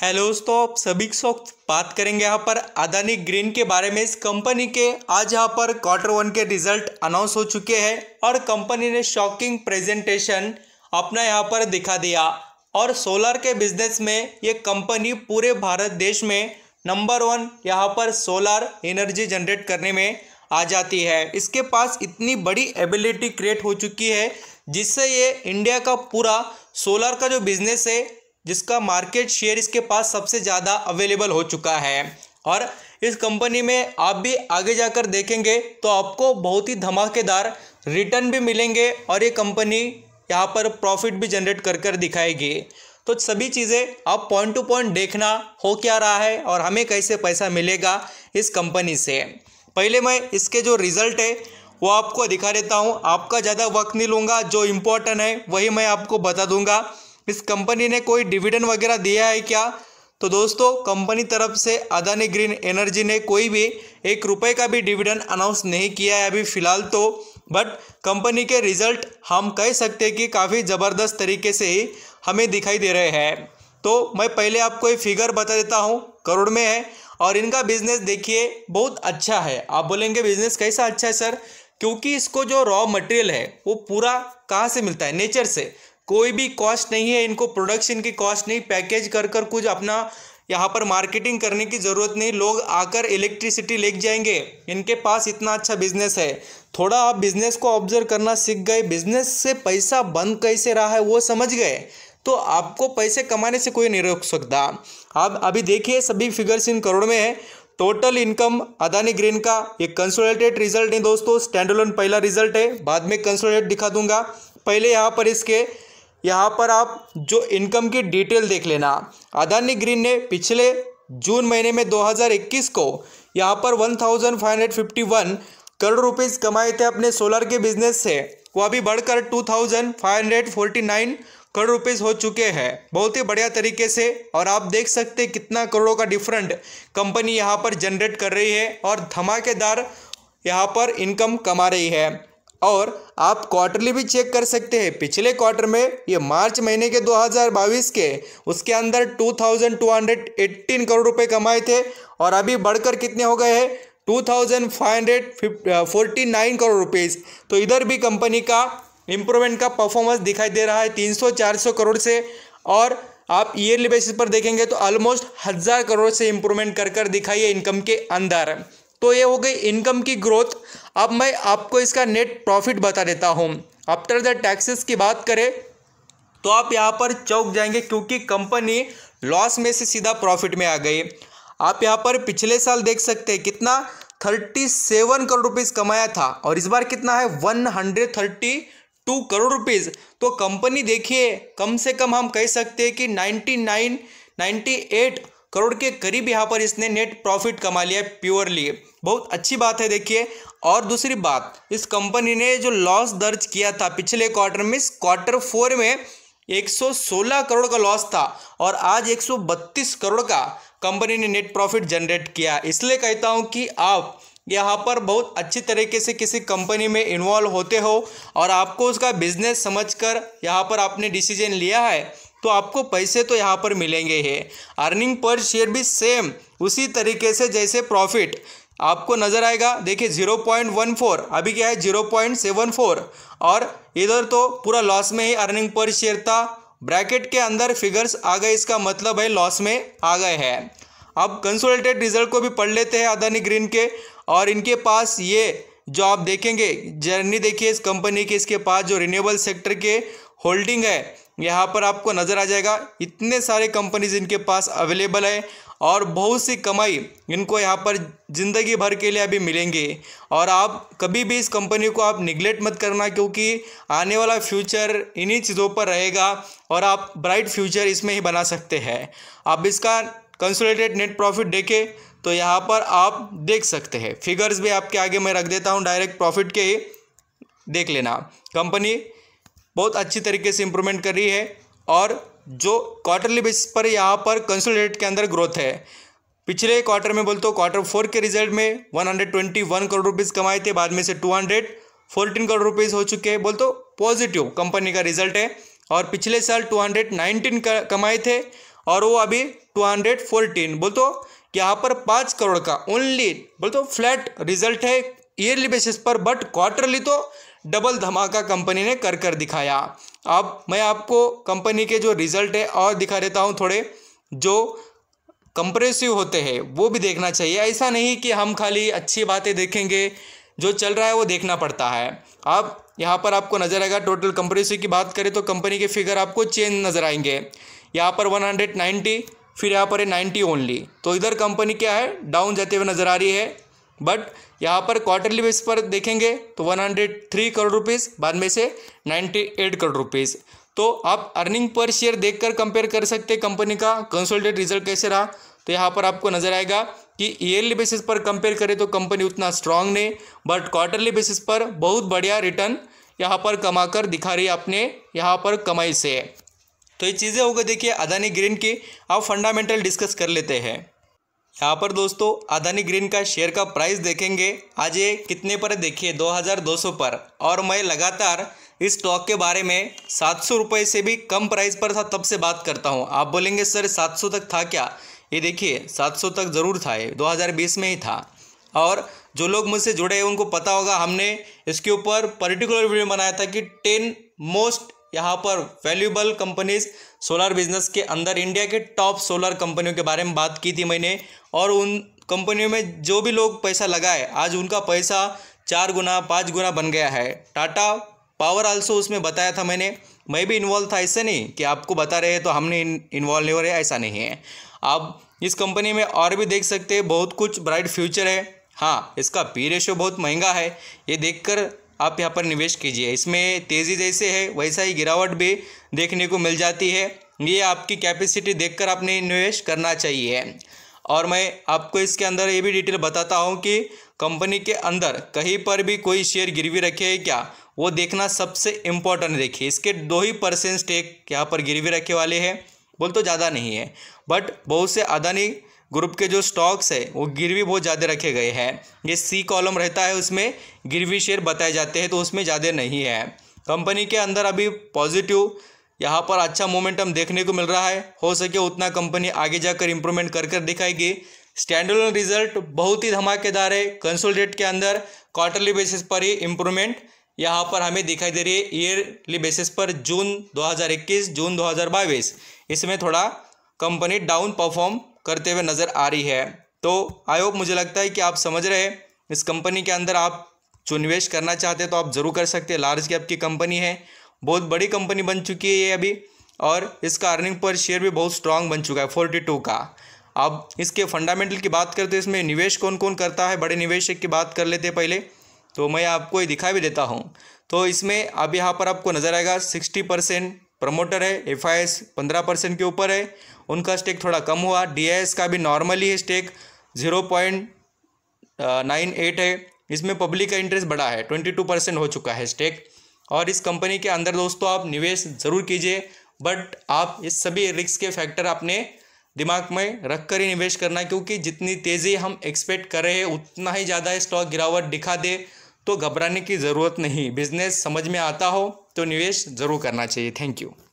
hello दोस्तों आप सभी साथ बात करेंगे यहाँ पर अदानी ग्रीन के बारे में इस कंपनी के आज यहाँ पर क्वार्टर वन के रिजल्ट अनाउंस हो चुके हैं और कंपनी ने शॉकिंग प्रेजेंटेशन अपना यहाँ पर दिखा दिया और सोलर के बिजनेस में ये कंपनी पूरे भारत देश में नंबर वन यहाँ पर सोलर एनर्जी जनरेट करने में आ जाती है इसके पास इतनी बड़ी एबिलिटी क्रिएट हो चुकी है जिससे ये इंडिया का पूरा सोलर का जो बिजनेस है जिसका मार्केट शेयर इसके पास सबसे ज़्यादा अवेलेबल हो चुका है और इस कंपनी में आप भी आगे जाकर देखेंगे तो आपको बहुत ही धमाकेदार रिटर्न भी मिलेंगे और ये कंपनी यहाँ पर प्रॉफिट भी जनरेट कर कर दिखाएगी तो सभी चीज़ें आप पॉइंट टू पॉइंट देखना हो क्या रहा है और हमें कैसे पैसा मिलेगा इस कंपनी से पहले मैं इसके जो रिज़ल्ट है वो आपको दिखा देता हूँ आपका ज़्यादा वक्त नहीं लूँगा जो इम्पोर्टेंट है वही मैं आपको बता दूँगा इस कंपनी ने कोई डिविडेंड वगैरह दिया है क्या तो दोस्तों कंपनी तरफ से अदानी ग्रीन एनर्जी ने कोई भी एक रुपए का भी डिविडेंड अनाउंस नहीं किया है अभी फिलहाल तो बट कंपनी के रिजल्ट हम कह सकते हैं कि काफ़ी ज़बरदस्त तरीके से ही हमें दिखाई दे रहे हैं तो मैं पहले आपको एक फिगर बता देता हूँ करोड़ में है और इनका बिजनेस देखिए बहुत अच्छा है आप बोलेंगे बिजनेस कैसा अच्छा है सर क्योंकि इसको जो रॉ मटेरियल है वो पूरा कहाँ से मिलता है नेचर से कोई भी कॉस्ट नहीं है इनको प्रोडक्शन की कॉस्ट नहीं पैकेज कर कर कुछ अपना यहाँ पर मार्केटिंग करने की ज़रूरत नहीं लोग आकर इलेक्ट्रिसिटी ले जाएंगे इनके पास इतना अच्छा बिजनेस है थोड़ा आप बिजनेस को ऑब्जर्व करना सीख गए बिजनेस से पैसा बंद कैसे रहा है वो समझ गए तो आपको पैसे कमाने से कोई नहीं रोक सकता आप अभी देखिए सभी फिगर्स इन करोड़ में है टोटल इनकम अदानी ग्रीन का एक कंसोलिडेटेड रिजल्ट है दोस्तों स्टैंडलोन पहला रिजल्ट है बाद में कंसोलिडेट दिखा दूंगा पहले यहाँ पर इसके यहाँ पर आप जो इनकम की डिटेल देख लेना अदानी ग्रीन ने पिछले जून महीने में 2021 को यहाँ पर 1551 करोड़ रुपीज़ कमाए थे अपने सोलर के बिजनेस से वो अभी बढ़कर 2549 करोड़ रुपीस हो चुके हैं बहुत ही बढ़िया तरीके से और आप देख सकते कितना करोड़ों का डिफरेंट कंपनी यहाँ पर जनरेट कर रही है और धमाकेदार यहाँ पर इनकम कमा रही है और आप क्वार्टरली भी चेक कर सकते हैं पिछले क्वार्टर में ये मार्च महीने के 2022 के उसके अंदर 2218 करोड़ रुपए कमाए थे और अभी बढ़कर कितने हो गए हैं 2549 करोड़ रुपए तो इधर भी कंपनी का इम्प्रूवमेंट का परफॉर्मेंस दिखाई दे रहा है 300-400 करोड़ से और आप ईयरली बेसिस पर देखेंगे तो ऑलमोस्ट हज़ार करोड़ से इम्प्रूवमेंट कर कर दिखाई है इनकम के अंदर तो ये हो गई इनकम की ग्रोथ अब मैं आपको इसका नेट प्रॉफिट बता देता हूँ आफ्टर द टैक्सेस की बात करें तो आप यहाँ पर चौक जाएंगे क्योंकि कंपनी लॉस में से सीधा प्रॉफिट में आ गई आप यहाँ पर पिछले साल देख सकते हैं कितना थर्टी सेवन करोड़ रुपीज़ कमाया था और इस बार कितना है one hundred thirty two crore rupees तो कंपनी देखिए कम से कम हम कह सकते हैं कि ninety nine ninety eight crore के करीब यहाँ पर इसने नेट प्रॉफिट कमा लिया प्योरली बहुत अच्छी बात है देखिए और दूसरी बात इस कंपनी ने जो लॉस दर्ज किया था पिछले क्वार्टर में इस क्वार्टर फोर में 116 करोड़ का लॉस था और आज 132 करोड़ का कंपनी ने नेट प्रॉफिट जनरेट किया इसलिए कहता हूँ कि आप यहाँ पर बहुत अच्छी तरीके से किसी कंपनी में इन्वॉल्व होते हो और आपको उसका बिजनेस समझकर यहाँ पर आपने डिसीजन लिया है तो आपको पैसे तो यहाँ पर मिलेंगे ही अर्निंग पर शेयर भी सेम उसी तरीके से जैसे प्रॉफिट आपको नज़र आएगा देखिए जीरो पॉइंट वन फोर अभी क्या है जीरो पॉइंट सेवन फोर और इधर तो पूरा लॉस में ही अर्निंग पर शेयर था ब्रैकेट के अंदर फिगर्स आ गए इसका मतलब है लॉस में आ गए हैं अब कंसोलिडेटेड रिजल्ट को भी पढ़ लेते हैं अदानी ग्रीन के और इनके पास ये जो आप देखेंगे जर्नी देखिए इस कंपनी के इसके पास जो रिन्यूएबल सेक्टर के होल्डिंग है यहाँ पर आपको नज़र आ जाएगा इतने सारे कंपनीज इनके पास अवेलेबल है और बहुत सी कमाई इनको यहाँ पर ज़िंदगी भर के लिए अभी मिलेंगे और आप कभी भी इस कंपनी को आप निगलेक्ट मत करना क्योंकि आने वाला फ्यूचर इन्हीं चीज़ों पर रहेगा और आप ब्राइट फ्यूचर इसमें ही बना सकते हैं आप इसका कंसोलिडेटेड नेट प्रॉफिट देखें तो यहाँ पर आप देख सकते हैं फिगर्स भी आपके आगे मैं रख देता हूँ डायरेक्ट प्रॉफिट के ही देख लेना कंपनी बहुत अच्छी तरीके से इम्प्रूवमेंट कर रही है और जो क्वार्टरली बेसिस पर यहाँ पर कंसोलिडेट के अंदर ग्रोथ है पिछले क्वार्टर में बोलते हो क्वार्टर फोर के रिजल्ट में one hundred twenty one crore rupees कमाए थे बाद में से two hundred fourteen crore rupees हो चुके हैं बोल तो पॉजिटिव कंपनी का रिजल्ट है और पिछले साल टू हंड्रेड नाइनटीन कमाए थे और वो अभी टू हंड्रेड फोर्टीन बोलते यहाँ पर पाँच करोड़ का ओनली बोलते फ्लैट रिजल्ट है ईयरली बेसिस पर बट क्वार्टरली तो डबल धमाका कंपनी ने कर कर दिखाया अब मैं आपको कंपनी के जो रिज़ल्ट है और दिखा देता हूँ थोड़े जो कंप्रेसिव होते हैं वो भी देखना चाहिए ऐसा नहीं कि हम खाली अच्छी बातें देखेंगे जो चल रहा है वो देखना पड़ता है अब यहाँ पर आपको नज़र आएगा टोटल कंप्रेसिव की बात करें तो कंपनी के फिगर आपको चेंज नज़र आएंगे यहाँ पर 190 फिर यहाँ पर है 90 ओनली तो इधर कंपनी क्या है डाउन जाते हुए नज़र आ रही है बट यहाँ पर क्वार्टरली बेस पर देखेंगे तो 103 करोड़ रुपीज़ बाद में से 98 करोड़ रुपीज़ तो आप अर्निंग पर शेयर देखकर कंपेयर कर सकते हैं कंपनी का कंसोलिडेट रिजल्ट कैसे रहा तो यहाँ पर आपको नजर आएगा कि ईयरली बेसिस पर कंपेयर करें तो कंपनी उतना स्ट्रांग नहीं बट क्वार्टरली बेसिस पर बहुत बढ़िया रिटर्न यहाँ पर कमाकर दिखा रही है अपने यहाँ पर कमाई से तो ये चीज़ें हो गई देखिए अदानी ग्रीन की आप फंडामेंटल डिस्कस कर लेते हैं यहाँ पर दोस्तों अदानी ग्रीन का शेयर का प्राइस देखेंगे आज ये कितने पर देखिए 2200 पर और मैं लगातार इस स्टॉक के बारे में सात सौ रुपये से भी कम प्राइस पर था तब से बात करता हूँ आप बोलेंगे सर सात सौ तक था क्या ये देखिए सात सौ तक ज़रूर था ये 2020 में ही था और जो लोग मुझसे जुड़े हैं उनको पता होगा हमने इसके ऊपर पर्टिकुलर वीडियो बनाया था कि टेन मोस्ट यहाँ पर वैल्यूबल कंपनीज सोलर बिजनेस के अंदर इंडिया के टॉप सोलर कंपनियों के बारे में बात की थी मैंने और उन कंपनियों में जो भी लोग पैसा लगाए आज उनका पैसा चार गुना पाँच गुना बन गया है टाटा पावर आल्सो उसमें बताया था मैंने मैं भी इन्वॉल्व था ऐसे नहीं कि आपको बता रहे हैं तो हमने इन्वॉल्व नहीं हो रहे ऐसा नहीं है आप इस कंपनी में और भी देख सकते हैं बहुत कुछ ब्राइट फ्यूचर है हाँ इसका पी रेशो बहुत महंगा है ये देखकर आप यहाँ पर निवेश कीजिए इसमें तेज़ी जैसे है वैसा ही गिरावट भी देखने को मिल जाती है ये आपकी कैपेसिटी देखकर आपने निवेश करना चाहिए और मैं आपको इसके अंदर ये भी डिटेल बताता हूँ कि कंपनी के अंदर कहीं पर भी कोई शेयर गिरवी रखे है क्या वो देखना सबसे इम्पोर्टेंट देखिए इसके दो ही परसेंट स्टेक यहाँ पर गिरवी रखे वाले हैं बोल तो ज़्यादा नहीं है बट बहुत से अदानी ग्रुप के जो स्टॉक्स है वो गिरवी बहुत ज़्यादा रखे गए हैं ये सी कॉलम रहता है उसमें गिरवी शेयर बताए जाते हैं तो उसमें ज़्यादा नहीं है कंपनी के अंदर अभी पॉजिटिव यहाँ पर अच्छा मोमेंटम देखने को मिल रहा है हो सके उतना कंपनी आगे जाकर इम्प्रूवमेंट कर कर दिखाएगी स्टैंडर्डन रिजल्ट बहुत ही धमाकेदार है कंसोलिडेट के अंदर क्वार्टरली बेसिस पर ही इम्प्रूवमेंट यहाँ पर हमें दिखाई दे रही है ईयरली बेसिस पर जून 2021 जून 2022 इसमें थोड़ा कंपनी डाउन परफॉर्म करते हुए नज़र आ रही है तो आई होप मुझे लगता है कि आप समझ रहे हैं इस कंपनी के अंदर आप जो निवेश करना चाहते हैं तो आप ज़रूर कर सकते हैं लार्ज कैप की कंपनी है बहुत बड़ी कंपनी बन चुकी है ये अभी और इसका अर्निंग पर शेयर भी बहुत स्ट्रांग बन चुका है फोर्टी टू का अब इसके फंडामेंटल की बात करते हैं इसमें निवेश कौन कौन करता है बड़े निवेशक की बात कर लेते हैं पहले तो मैं आपको ये दिखा भी देता हूँ तो इसमें अब यहाँ पर आपको नज़र आएगा सिक्सटी परसेंट प्रमोटर है एफ आई एस पंद्रह परसेंट के ऊपर है उनका स्टेक थोड़ा कम हुआ डी का भी नॉर्मली है stake zero point nine eight है इसमें पब्लिक का इंटरेस्ट बढ़ा है ट्वेंटी टू परसेंट हो चुका है स्टेक और इस कंपनी के अंदर दोस्तों आप निवेश ज़रूर कीजिए बट आप इस सभी रिक्स के फैक्टर अपने दिमाग में रख कर ही निवेश करना क्योंकि जितनी तेज़ी हम एक्सपेक्ट कर रहे हैं उतना ही ज़्यादा स्टॉक गिरावट दिखा दे तो घबराने की ज़रूरत नहीं बिजनेस समझ में आता हो तो निवेश ज़रूर करना चाहिए थैंक यू